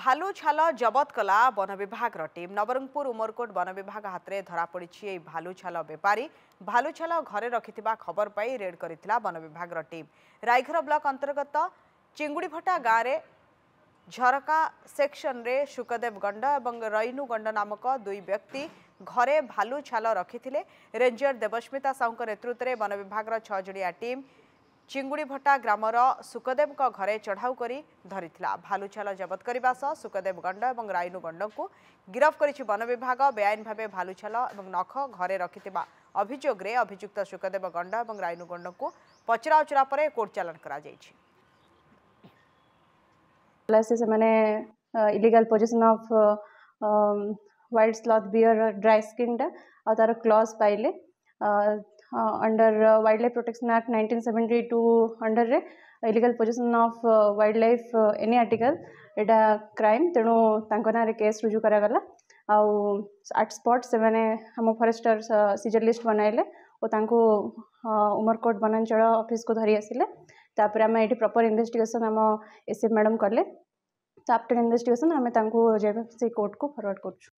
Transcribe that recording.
value ছাল জবত কলা বন বিভাগ টিম নবরঙ্গপুর উমরকোট বন বিভাগ হাতে ধরা পড়ছে এই ভালু ছাল বেপারী ভালু ছাল ঘরে রাখি খবর পাই রেড করে বন বিভাগ টিম রায়ঘর ব্লক অন্তর্গত চিঙ্গুড়িভটা গাঁরে ঝরকা সেকশনরে শুকদেব গণ্ড এবং রইনু গণ্ড নামক দুই ব্যক্তি ঘরে ভালু ছাল রাখি রেঞ্জর দেবস্মিতা সাহুঙ্ক নেতৃত্বে বন বিভাগ ছজনিয়া টিম ଚିଙ୍ଗୁଡ଼ିଭଟା ଗ୍ରାମର ସୁକଦେବଙ୍କ ଘରେ ଚଢ଼ାଉ କରି ଧରିଥିଲା ଭାଲୁଛାଲ ଜବତ କରିବା ସହ ସୁକଦେବ ଗଣ୍ଡ ଏବଂ ରାଇନୁ ଗଣ୍ଡଙ୍କୁ ଗିରଫ କରିଛି ବନ ବିଭାଗ ବେଆଇନ ଭାବେ ଭାଲୁଛାଲ ଏବଂ ନଖ ଘରେ ରଖିଥିବା ଅଭିଯୋଗରେ ଅଭିଯୁକ୍ତ ସୁକଦେବ ଗଣ୍ଡ ଏବଂ ରାଇନୁ ଗଣ୍ଡଙ୍କୁ ପଚରାଉଚରା ପରେ କୋର୍ଟ ଚାଲାଣ କରାଯାଇଛି ସେମାନେ illegal possession of wild sloth bear dry ସ୍କିନ୍ଟା ଆଉ ତାର କ୍ଲଜ୍ ପାଇଲେ under wildlife protection act nineteen seventy two under illegal possession of wildlife any article यहाँ क्राइम तेणु केस रुजु करागला आउ आट स्पट से मैंने फरेस्टर सीजर लिस्ट बनइले और उमरकोट बनांचल अफिस् को धरी आसे आम ये प्रपर इनभेटिगेसन आम एस एफ मैडम कले तो आफ्टर इनभेटिगेसन आम जेएफएफसी कोर्ट को फरवर्ड कर